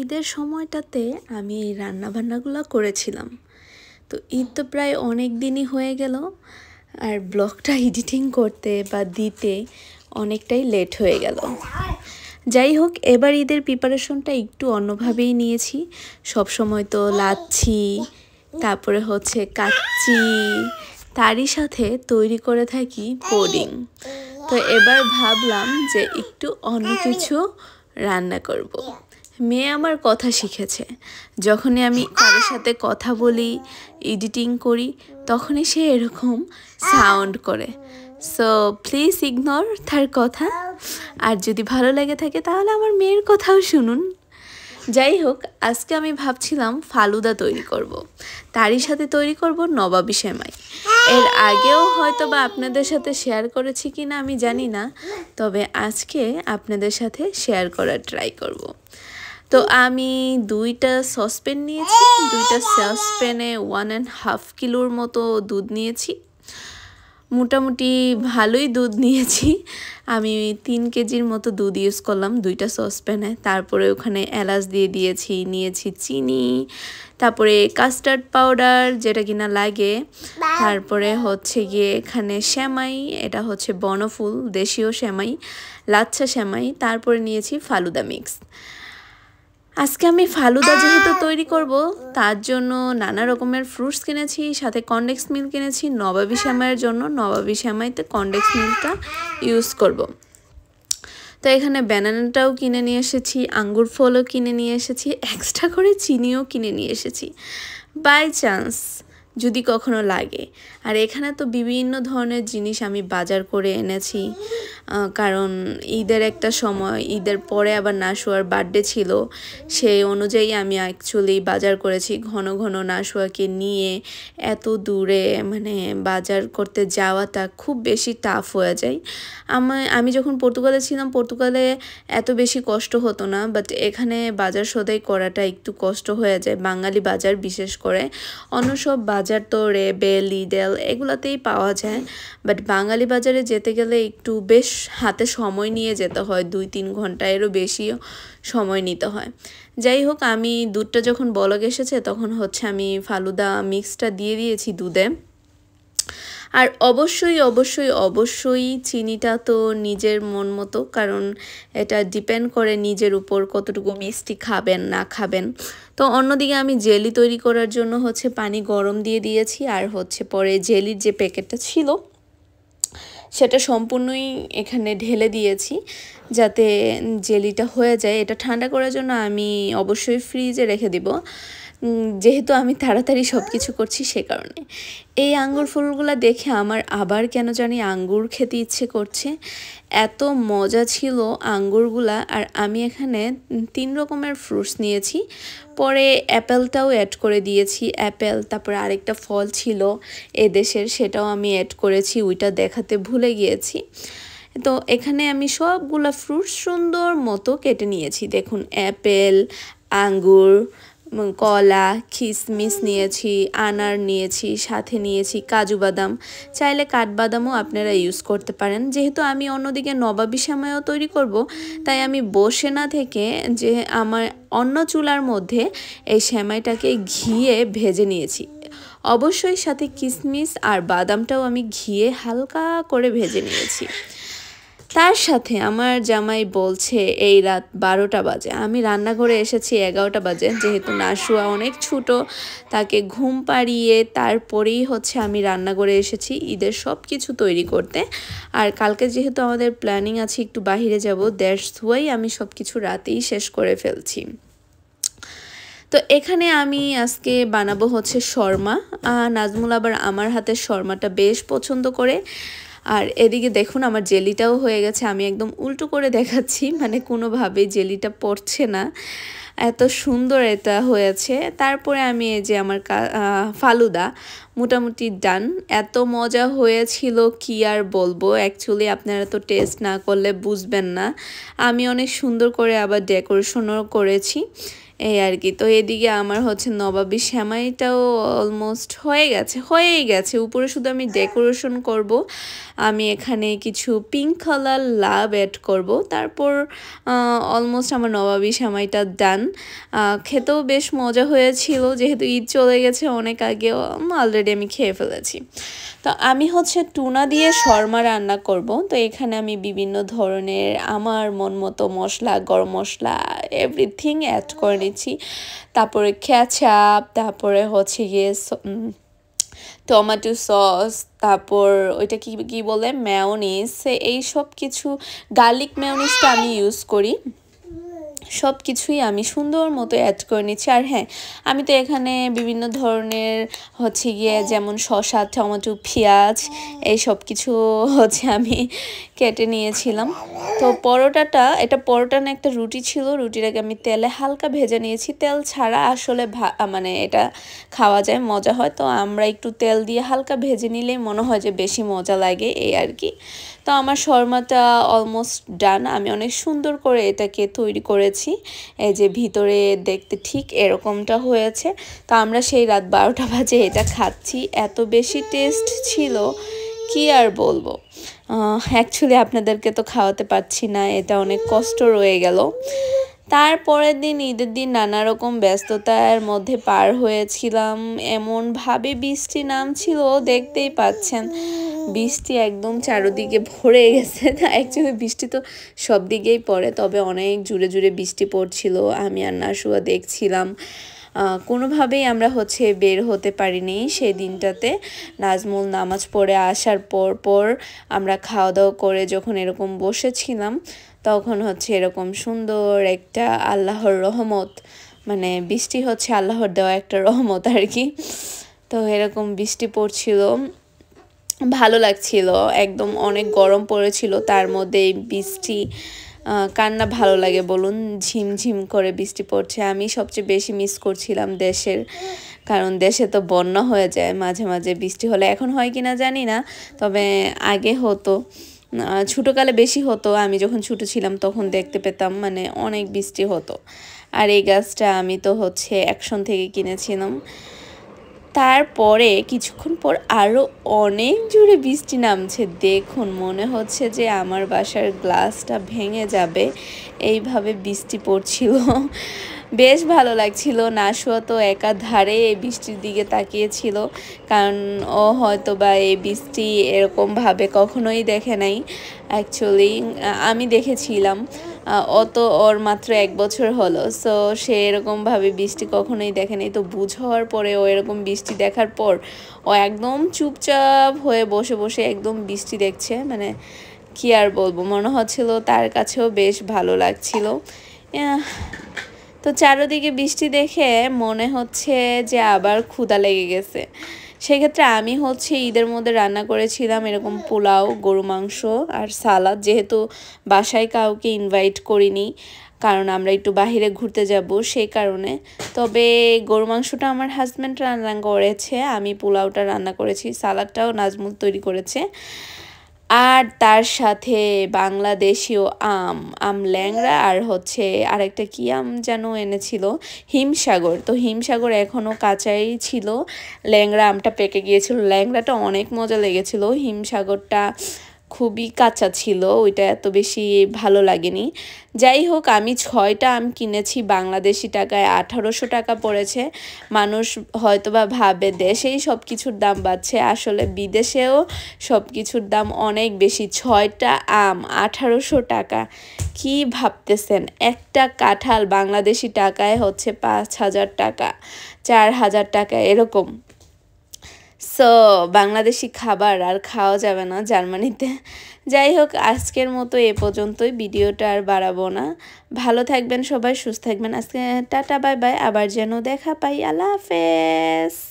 ঈদের সময়টাতে আমি এই রান্নাবান্নাগুলো করেছিলাম তো ঈদ তো প্রায় অনেক দিনই হয়ে গেল আর ব্লগটা এডিটিং করতে বা দিতে অনেকটাই লেট হয়ে গেল যাই হোক এবার ঈদের প্রিপারেশনটা একটু অন্যভাবেই নিয়েছি সব সময় তো লাচ্ছি তারপরে হচ্ছে কাচ্চি তারই সাথে তৈরি করে থাকি পোডিং তো এবার ভাবলাম যে একটু অন্য কিছু রান্না করব। মেয়ে আমার কথা শিখেছে যখনই আমি কারোর সাথে কথা বলি এডিটিং করি তখনই সে এরকম সাউন্ড করে সো প্লিজ ইগনোর তার কথা আর যদি ভালো লাগে থাকে তাহলে আমার মেয়ের কথাও শুনুন যাই হোক আজকে আমি ভাবছিলাম ফালুদা তৈরি করব। তারই সাথে তৈরি করব নবাবি সেমাই এর আগেও হয়তো বা আপনাদের সাথে শেয়ার করেছি কি না আমি জানি না তবে আজকে আপনাদের সাথে শেয়ার করার ট্রাই করব। তো আমি দুইটা সসপ্যান নিয়েছি দুইটা সসপ্যানে ওয়ান অ্যান্ড হাফ কিলোর মতো দুধ নিয়েছি মোটামুটি ভালোই দুধ নিয়েছি আমি তিন কেজির মতো দুধ ইউজ করলাম দুইটা সসপ্যানে তারপরে ওখানে এলাচ দিয়ে দিয়েছি নিয়েছি চিনি তারপরে কাস্টার্ড পাউডার যেটা কিনা লাগে তারপরে হচ্ছে গিয়ে এখানে শ্যামাই এটা হচ্ছে বনফুল দেশীয় শ্যামাই লাচ্ছা শ্যামাই তারপরে নিয়েছি ফালুদা মিক্স আজকে আমি ফালুদা যেহেতু তৈরি করব তার জন্য নানা রকমের ফ্রুটস কিনেছি সাথে কন্ডেক্স মিল কিনেছি নবাবি শ্যামাইয়ের জন্য নবাবি শ্যামাইতে কন্ডেক্স মিলটা ইউজ করব। তো এখানে ব্যানানাটাও কিনে নিয়ে এসেছি আঙ্গুর ফলও কিনে নিয়ে এসেছি এক্সট্রা করে চিনিও কিনে নিয়ে এসেছি বাই চান্স যদি কখনো লাগে আর এখানে তো বিভিন্ন ধরনের জিনিস আমি বাজার করে এনেছি কারণ ঈদের একটা সময় ঈদের পরে আবার শোয়ার বার্থডে ছিল সেই অনুযায়ী আমি অ্যাকচুয়ালি বাজার করেছি ঘন ঘন শোয়াকে নিয়ে এত দূরে মানে বাজার করতে যাওয়াটা খুব বেশি টাফ হয়ে যায় আমি আমি যখন পর্তুগালে ছিলাম পর্তুগালে এত বেশি কষ্ট হতো না বাট এখানে বাজার সদাই করাটা একটু কষ্ট হয়ে যায় বাঙালি বাজার বিশেষ করে অন্য সব বাজার তো রেবে লিডেল এগুলাতেই পাওয়া যায় বাট বাঙালি বাজারে যেতে গেলে একটু বেশ হাতে সময় নিয়ে যেতে হয় দুই তিন ঘন্টা এরও বেশিও সময় নিতে হয় যাই হোক আমি দুধটা যখন বলক এসেছে তখন হচ্ছে আমি ফালুদা মিক্সটা দিয়ে দিয়েছি দুধে আর অবশ্যই অবশ্যই অবশ্যই চিনিটা তো নিজের মন মতো কারণ এটা ডিপেন্ড করে নিজের উপর কতটুকু মিষ্টি খাবেন না খাবেন তো অন্যদিকে আমি জেলি তৈরি করার জন্য হচ্ছে পানি গরম দিয়ে দিয়েছি আর হচ্ছে পরে জেলির যে প্যাকেটটা ছিল সেটা সম্পূর্ণই এখানে ঢেলে দিয়েছি যাতে জেলিটা হয়ে যায় এটা ঠান্ডা করার জন্য আমি অবশ্যই ফ্রিজে রেখে দিব যেহেতু আমি তাড়াতাড়ি সব কিছু করছি সে কারণে এই আঙ্গুর ফুলগুলো দেখে আমার আবার কেন জানি আঙ্গুর খেতে ইচ্ছে করছে এত মজা ছিল আঙ্গুরগুলা আর আমি এখানে তিন রকমের ফ্রুটস নিয়েছি পরে অ্যাপেলটাও অ্যাড করে দিয়েছি অ্যাপেল তারপরে আরেকটা ফল ছিল এদেশের সেটাও আমি অ্যাড করেছি ওইটা দেখাতে ভুলে গিয়েছি তো এখানে আমি সবগুলা ফ্রুট সুন্দর মতো কেটে নিয়েছি দেখুন অ্যাপেল আঙ্গুর কলা কিশমিশ নিয়েছি আনার নিয়েছি সাথে নিয়েছি কাজু বাদাম চাইলে কাঠবাদামও আপনারা ইউজ করতে পারেন যেহেতু আমি অন্যদিকে নবাবি সময়ও তৈরি করব তাই আমি বসে না থেকে যে আমার অন্য চুলার মধ্যে এই সেমাইটাকে ঘিয়ে ভেজে নিয়েছি অবশ্যই সাথে কিশমিশ আর বাদামটাও আমি ঘিয়ে হালকা করে ভেজে নিয়েছি তার সাথে আমার জামাই বলছে এই রাত বারোটা বাজে আমি রান্নাঘরে এসেছি এগারোটা বাজে যেহেতু নাশুয়া অনেক ছোট তাকে ঘুম পাড়িয়ে তারপরেই হচ্ছে আমি রান্নাঘরে এসেছি ঈদের সব কিছু তৈরি করতে আর কালকে যেহেতু আমাদের প্ল্যানিং আছে একটু বাহিরে যাব দেশ ধুয়াই আমি সব কিছু রাতেই শেষ করে ফেলছি তো এখানে আমি আজকে বানাবো হচ্ছে শর্মা নাজমুল আবার আমার হাতে শর্মাটা বেশ পছন্দ করে আর এদিকে দেখুন আমার জেলিটাও হয়ে গেছে আমি একদম উল্টো করে দেখাচ্ছি মানে কোনোভাবেই জেলিটা পড়ছে না এত সুন্দর এটা হয়েছে তারপরে আমি এই যে আমার ফালুদা মোটামুটি ডান এত মজা হয়েছিল কি আর বলবো অ্যাকচুয়ালি আপনারা তো টেস্ট না করলে বুঝবেন না আমি অনেক সুন্দর করে আবার ডেকোরেশনও করেছি এই আর কি তো এদিকে আমার হচ্ছে নবাবী শ্যামাইটাও অলমোস্ট হয়ে গেছে হয়েই গেছে উপরে শুধু আমি ডেকোরেশন করব আমি এখানে কিছু পিঙ্ক কালার লাভ অ্যাড করব তারপর অলমোস্ট আমার নবাবী শ্যামাইটা ডান খেতেও বেশ মজা হয়েছিল যেহেতু ঈদ চলে গেছে অনেক আগে অলরেডি আমি খেয়ে ফেলেছি তো আমি হচ্ছে টুনা দিয়ে শর্মা রান্না করব তো এখানে আমি বিভিন্ন ধরনের আমার মন মতো মশলা গরম মশলা এভরিথিং অ্যাড করে বানিয়েছি তারপরে ক্যাচাপ তারপরে হচ্ছে গিয়ে টমেটো সস তারপর ওইটা কি কি বলে ম্যাওনিস এই সব কিছু গার্লিক ম্যাওনিসটা আমি ইউজ করি সব কিছুই আমি সুন্দর মতো অ্যাড করে নিচ্ছি আর হ্যাঁ আমি তো এখানে বিভিন্ন ধরনের হচ্ছে গিয়ে যেমন শশা টমেটো পেঁয়াজ এই সব কিছু হচ্ছে আমি কেটে নিয়েছিলাম তো পরোটাটা এটা পরোটা না একটা রুটি ছিল রুটিটাকে আমি তেলে হালকা ভেজে নিয়েছি তেল ছাড়া আসলে মানে এটা খাওয়া যায় মজা হয় তো আমরা একটু তেল দিয়ে হালকা ভেজে নিলেই মনে হয় যে বেশি মজা লাগে এই আর কি তো আমার শর্মাটা অলমোস্ট ডান আমি অনেক সুন্দর করে এটাকে তৈরি করেছি এই যে ভিতরে দেখতে ঠিক এরকমটা হয়েছে তো আমরা সেই রাত বারোটা বাজে এটা খাচ্ছি এত বেশি টেস্ট ছিল কি আর বলবো অ্যাকচুয়ালি আপনাদেরকে তো খাওয়াতে পারছি না এটা অনেক কষ্ট রয়ে গেল তারপরের দিন ঈদের দিন নানা রকম ব্যস্ততার মধ্যে পার হয়েছিলাম এমনভাবে বৃষ্টি নামছিল দেখতেই পাচ্ছেন বৃষ্টি একদম চারোদিকে ভরে গেছে না অ্যাকচুয়ালি বৃষ্টি তো সব দিকেই পড়ে তবে অনেক জুড়ে জুড়ে বৃষ্টি পড়ছিল আমি আর শুয়া দেখছিলাম কোনোভাবেই আমরা হচ্ছে বের হতে পারিনি সেই দিনটাতে নাজমুল নামাজ পড়ে আসার পর পর আমরা খাওয়া দাওয়া করে যখন এরকম বসেছিলাম তখন হচ্ছে এরকম সুন্দর একটা আল্লাহর রহমত মানে বৃষ্টি হচ্ছে আল্লাহর দেওয়া একটা রহমত আর কি তো এরকম বৃষ্টি পড়ছিল ভালো লাগছিল একদম অনেক গরম পড়েছিল তার মধ্যে বৃষ্টি কান্না ভালো লাগে বলুন ঝিমঝিম করে বৃষ্টি পড়ছে আমি সবচেয়ে বেশি মিস করছিলাম দেশের কারণ দেশে তো বন্যা হয়ে যায় মাঝে মাঝে বৃষ্টি হলে এখন হয় কি না জানি না তবে আগে হতো ছোটোকালে বেশি হতো আমি যখন ছোটো ছিলাম তখন দেখতে পেতাম মানে অনেক বৃষ্টি হতো আর এই গাছটা আমি তো হচ্ছে অ্যাকশন থেকে কিনেছিলাম তারপরে কিছুক্ষণ পর আরও অনেক জুড়ে বৃষ্টি নামছে দেখুন মনে হচ্ছে যে আমার বাসার গ্লাসটা ভেঙে যাবে এইভাবে বৃষ্টি পড়ছিল বেশ ভালো লাগছিল শুয়া তো একাধারে এই বৃষ্টির দিকে তাকিয়েছিল কারণ ও হয়তো বা এই বৃষ্টি এরকমভাবে কখনোই দেখে নাই অ্যাকচুয়ালি আমি দেখেছিলাম অত ওর মাত্র এক বছর হলো সো সে এরকমভাবে বৃষ্টি কখনোই দেখেনি তো বুঝ হওয়ার পরে ও এরকম বৃষ্টি দেখার পর ও একদম চুপচাপ হয়ে বসে বসে একদম বৃষ্টি দেখছে মানে কি আর বলবো মনে হচ্ছিল তার কাছেও বেশ ভালো লাগছিল তো চারোদিকে বৃষ্টি দেখে মনে হচ্ছে যে আবার ক্ষুদা লেগে গেছে সেক্ষেত্রে আমি হচ্ছে ঈদের মধ্যে রান্না করেছিলাম এরকম পোলাও গরু মাংস আর সালাদ যেহেতু বাসায় কাউকে ইনভাইট করিনি কারণ আমরা একটু বাহিরে ঘুরতে যাব সেই কারণে তবে গরু মাংসটা আমার হাজব্যান্ড রান্না করেছে আমি পোলাওটা রান্না করেছি সালাদটাও নাজমুল তৈরি করেছে আর তার সাথে বাংলাদেশীয় আম আম ল্যাংড়া আর হচ্ছে আরেকটা কি আম যেন এনেছিল হিমসাগর তো হিমসাগর এখনও কাঁচাই ছিল ল্যাংড়া আমটা পেকে গিয়েছিল ল্যাংড়াটা অনেক মজা লেগেছিল হিমসাগরটা খুবই কাঁচা ছিল ওইটা এত বেশি ভালো লাগেনি যাই হোক আমি ছয়টা আম কিনেছি বাংলাদেশি টাকায় আঠারোশো টাকা পড়েছে মানুষ হয়তোবা ভাবে দেশেই সব কিছুর দাম বাড়ছে আসলে বিদেশেও সব কিছুর দাম অনেক বেশি ছয়টা আম আঠারোশো টাকা কি ভাবতেছেন একটা কাঁঠাল বাংলাদেশি টাকায় হচ্ছে পাঁচ হাজার টাকা চার হাজার টাকা এরকম সো বাংলাদেশি খাবার আর খাওয়া যাবে না জার্মানিতে যাই হোক আজকের মতো এ পর্যন্তই ভিডিওটা আর বাড়াবো না ভালো থাকবেন সবাই সুস্থ থাকবেন আজকে টাটা বাই বাই আবার যেন দেখা পাই আল্লাহ হাফেজ